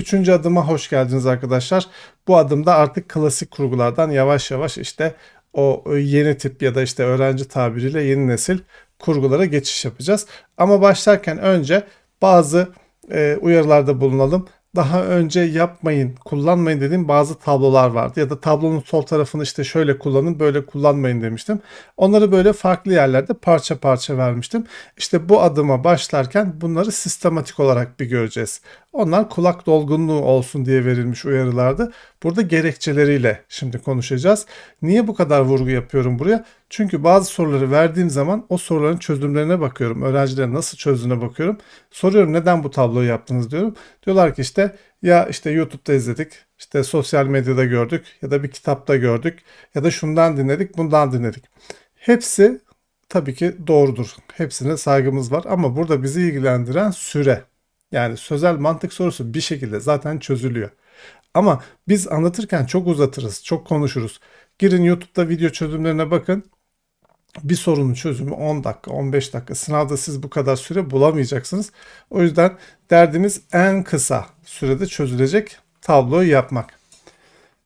Üçüncü adıma hoş geldiniz arkadaşlar. Bu adımda artık klasik kurgulardan yavaş yavaş işte o yeni tip ya da işte öğrenci tabiriyle yeni nesil kurgulara geçiş yapacağız. Ama başlarken önce bazı e, uyarılarda bulunalım. Daha önce yapmayın, kullanmayın dediğim bazı tablolar vardı. Ya da tablonun sol tarafını işte şöyle kullanın, böyle kullanmayın demiştim. Onları böyle farklı yerlerde parça parça vermiştim. İşte bu adıma başlarken bunları sistematik olarak bir göreceğiz. Onlar kulak dolgunluğu olsun diye verilmiş uyarılardı. Burada gerekçeleriyle şimdi konuşacağız. Niye bu kadar vurgu yapıyorum buraya? Çünkü bazı soruları verdiğim zaman o soruların çözümlerine bakıyorum. Öğrencilerin nasıl çözdüğüne bakıyorum. Soruyorum neden bu tabloyu yaptınız diyorum. Diyorlar ki işte ya işte YouTube'da izledik, işte sosyal medyada gördük ya da bir kitapta gördük ya da şundan dinledik, bundan dinledik. Hepsi tabii ki doğrudur. Hepsine saygımız var ama burada bizi ilgilendiren süre. Yani sözel mantık sorusu bir şekilde zaten çözülüyor. Ama biz anlatırken çok uzatırız, çok konuşuruz. Girin YouTube'da video çözümlerine bakın. Bir sorunun çözümü 10 dakika, 15 dakika. Sınavda siz bu kadar süre bulamayacaksınız. O yüzden derdimiz en kısa sürede çözülecek tabloyu yapmak.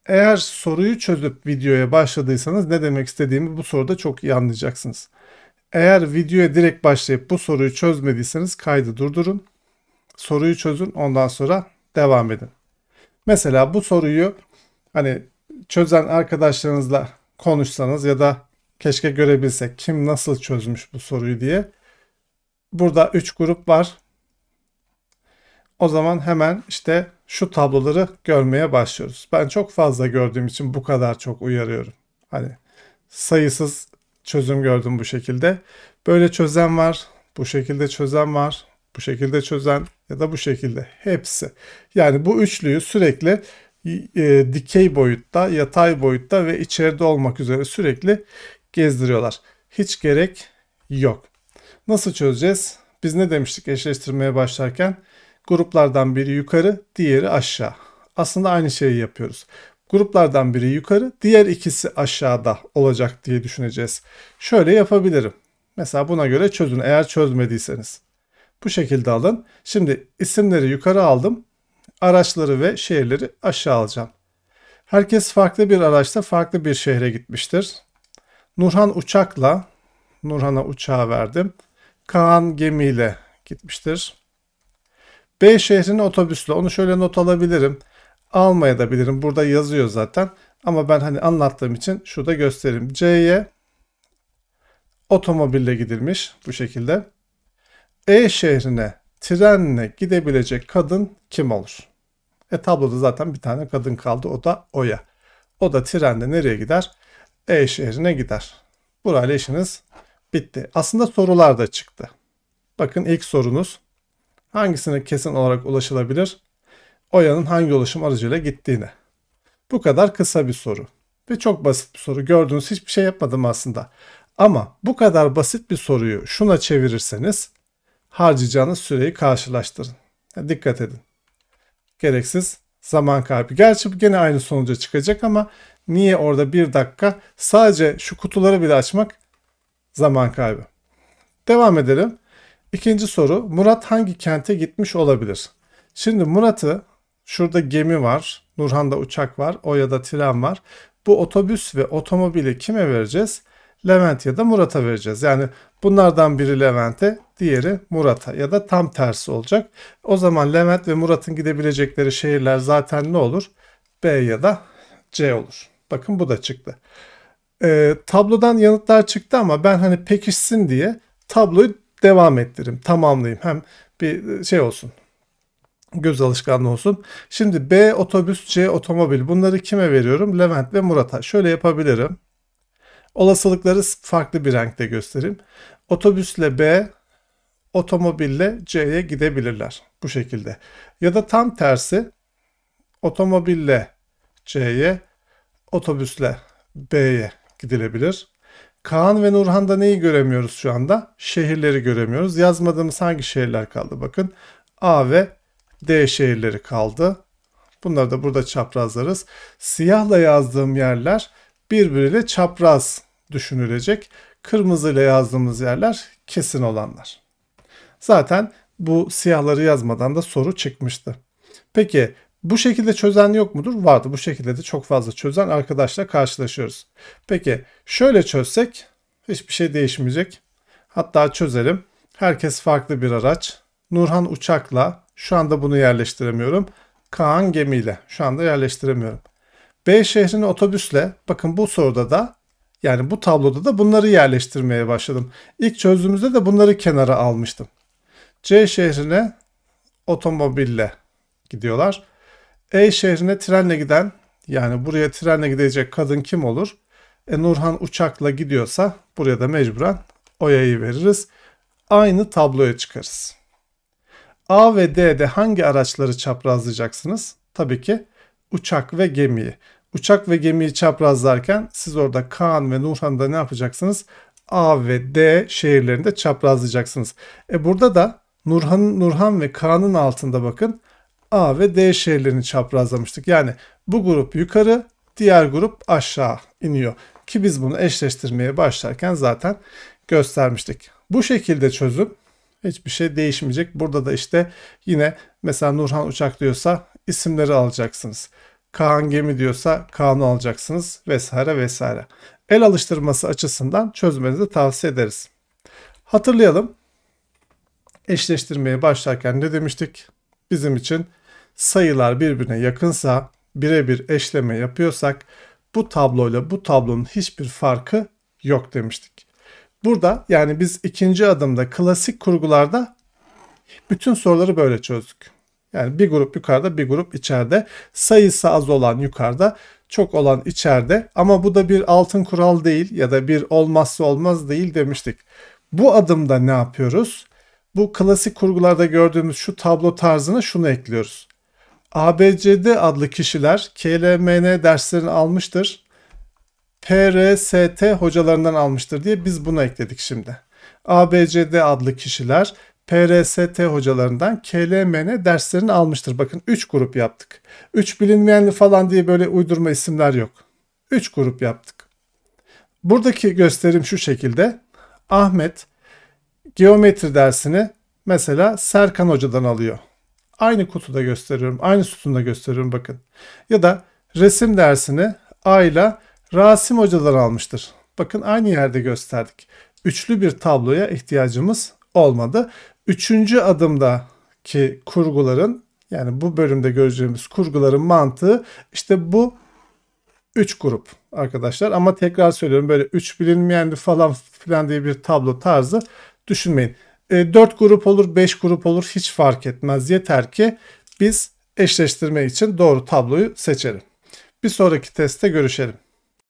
Eğer soruyu çözüp videoya başladıysanız ne demek istediğimi bu soruda çok iyi anlayacaksınız. Eğer videoya direkt başlayıp bu soruyu çözmediyseniz kaydı durdurun soruyu çözün ondan sonra devam edin. Mesela bu soruyu hani çözen arkadaşlarınızla konuşsanız ya da keşke görebilsek kim nasıl çözmüş bu soruyu diye. Burada 3 grup var. O zaman hemen işte şu tabloları görmeye başlıyoruz. Ben çok fazla gördüğüm için bu kadar çok uyarıyorum. Hani sayısız çözüm gördüm bu şekilde. Böyle çözen var, bu şekilde çözen var, bu şekilde çözen, ya da bu şekilde hepsi. Yani bu üçlüyü sürekli e, dikey boyutta, yatay boyutta ve içeride olmak üzere sürekli gezdiriyorlar. Hiç gerek yok. Nasıl çözeceğiz? Biz ne demiştik eşleştirmeye başlarken? Gruplardan biri yukarı, diğeri aşağı. Aslında aynı şeyi yapıyoruz. Gruplardan biri yukarı, diğer ikisi aşağıda olacak diye düşüneceğiz. Şöyle yapabilirim. Mesela buna göre çözün eğer çözmediyseniz. Bu şekilde alın. Şimdi isimleri yukarı aldım. Araçları ve şehirleri aşağı alacağım. Herkes farklı bir araçta farklı bir şehre gitmiştir. Nurhan uçakla, Nurhan'a uçağı verdim. Kaan gemiyle gitmiştir. B şehrini otobüsle, onu şöyle not alabilirim. Almaya da bilirim, burada yazıyor zaten. Ama ben hani anlattığım için şurada göstereyim. C'ye otomobille gidilmiş bu şekilde. E şehrine trenle gidebilecek kadın kim olur? E tabloda zaten bir tane kadın kaldı o da Oya. O da trenle nereye gider? E şehrine gider. Burayla işiniz bitti. Aslında sorular da çıktı. Bakın ilk sorunuz hangisine kesin olarak ulaşılabilir? Oya'nın hangi ulaşım aracıyla gittiğine. Bu kadar kısa bir soru. Ve çok basit bir soru. Gördüğünüz hiçbir şey yapmadım aslında. Ama bu kadar basit bir soruyu şuna çevirirseniz harcayacağınız süreyi karşılaştırın. Yani dikkat edin. Gereksiz zaman kaybı. Gerçi bu gene aynı sonuca çıkacak ama niye orada bir dakika sadece şu kutuları bile açmak zaman kaybı. Devam edelim. İkinci soru Murat hangi kente gitmiş olabilir? Şimdi Murat'ı şurada gemi var, Nurhan'da uçak var, o ya da tren var. Bu otobüs ve otomobili kime vereceğiz? Levent ya da Murat'a vereceğiz. Yani bunlardan biri Levent'e, diğeri Murat'a ya da tam tersi olacak. O zaman Levent ve Murat'ın gidebilecekleri şehirler zaten ne olur? B ya da C olur. Bakın bu da çıktı. E, tablodan yanıtlar çıktı ama ben hani pekişsin diye tabloyu devam ettireyim, tamamlayayım. Hem bir e, şey olsun, göz alışkanlığı olsun. Şimdi B otobüs, C otomobil bunları kime veriyorum? Levent ve Murat'a. Şöyle yapabilirim. Olasılıkları farklı bir renkte göstereyim. Otobüsle B, otomobille C'ye gidebilirler bu şekilde. Ya da tam tersi otomobille C'ye, otobüsle B'ye gidilebilir. Kaan ve Nurhan'da neyi göremiyoruz şu anda? Şehirleri göremiyoruz. Yazmadığımız hangi şehirler kaldı bakın. A ve D şehirleri kaldı. Bunları da burada çaprazlarız. Siyahla yazdığım yerler birbiriyle çapraz düşünülecek. Kırmızı ile yazdığımız yerler kesin olanlar. Zaten bu siyahları yazmadan da soru çıkmıştı. Peki bu şekilde çözen yok mudur? Vardı. Bu şekilde de çok fazla çözen arkadaşla karşılaşıyoruz. Peki şöyle çözsek hiçbir şey değişmeyecek. Hatta çözelim. Herkes farklı bir araç. Nurhan uçakla şu anda bunu yerleştiremiyorum. Kaan gemiyle şu anda yerleştiremiyorum. B şehrine otobüsle bakın bu soruda da yani bu tabloda da bunları yerleştirmeye başladım. İlk çözümümüzde de bunları kenara almıştım. C şehrine otomobille gidiyorlar. E şehrine trenle giden yani buraya trenle gidecek kadın kim olur? E Nurhan uçakla gidiyorsa buraya da mecburen Oya'yı veririz. Aynı tabloya çıkarız. A ve D'de hangi araçları çaprazlayacaksınız? Tabii ki uçak ve gemiyi uçak ve gemiyi çaprazlarken siz orada Kaan ve Nurhan'da ne yapacaksınız? A ve D şehirlerinde çaprazlayacaksınız. E burada da Nurhan, Nurhan ve Kaan'ın altında bakın A ve D şehirlerini çaprazlamıştık. Yani bu grup yukarı, diğer grup aşağı iniyor. Ki biz bunu eşleştirmeye başlarken zaten göstermiştik. Bu şekilde çözüm hiçbir şey değişmeyecek. Burada da işte yine mesela Nurhan Uçak diyorsa isimleri alacaksınız. Kaan Gemi diyorsa Kaan'ı alacaksınız vesaire vesaire. El alıştırması açısından çözmenizi tavsiye ederiz. Hatırlayalım. Eşleştirmeye başlarken ne demiştik? Bizim için sayılar birbirine yakınsa, birebir eşleme yapıyorsak bu tabloyla bu tablonun hiçbir farkı yok demiştik. Burada yani biz ikinci adımda klasik kurgularda bütün soruları böyle çözdük. Yani bir grup yukarıda bir grup içeride. Sayısı az olan yukarıda çok olan içeride ama bu da bir altın kural değil ya da bir olmazsa olmaz değil demiştik. Bu adımda ne yapıyoruz? Bu klasik kurgularda gördüğümüz şu tablo tarzına şunu ekliyoruz. ABCD adlı kişiler KLMN derslerini almıştır. PRST hocalarından almıştır diye biz bunu ekledik şimdi. ABCD adlı kişiler PRST hocalarından KLMN derslerini almıştır. Bakın 3 grup yaptık. 3 bilinmeyenli falan diye böyle uydurma isimler yok. 3 grup yaptık. Buradaki gösterim şu şekilde. Ahmet geometri dersini mesela Serkan hocadan alıyor. Aynı kutuda gösteriyorum. Aynı sütunda gösteriyorum bakın. Ya da resim dersini Ayla Rasim hocadan almıştır. Bakın aynı yerde gösterdik. Üçlü bir tabloya ihtiyacımız olmadı. Üçüncü adımdaki kurguların yani bu bölümde göreceğimiz kurguların mantığı işte bu üç grup arkadaşlar. Ama tekrar söylüyorum böyle üç bilinmeyenli falan filan diye bir tablo tarzı düşünmeyin. E, 4 grup olur, beş grup olur hiç fark etmez. Yeter ki biz eşleştirme için doğru tabloyu seçelim. Bir sonraki testte görüşelim.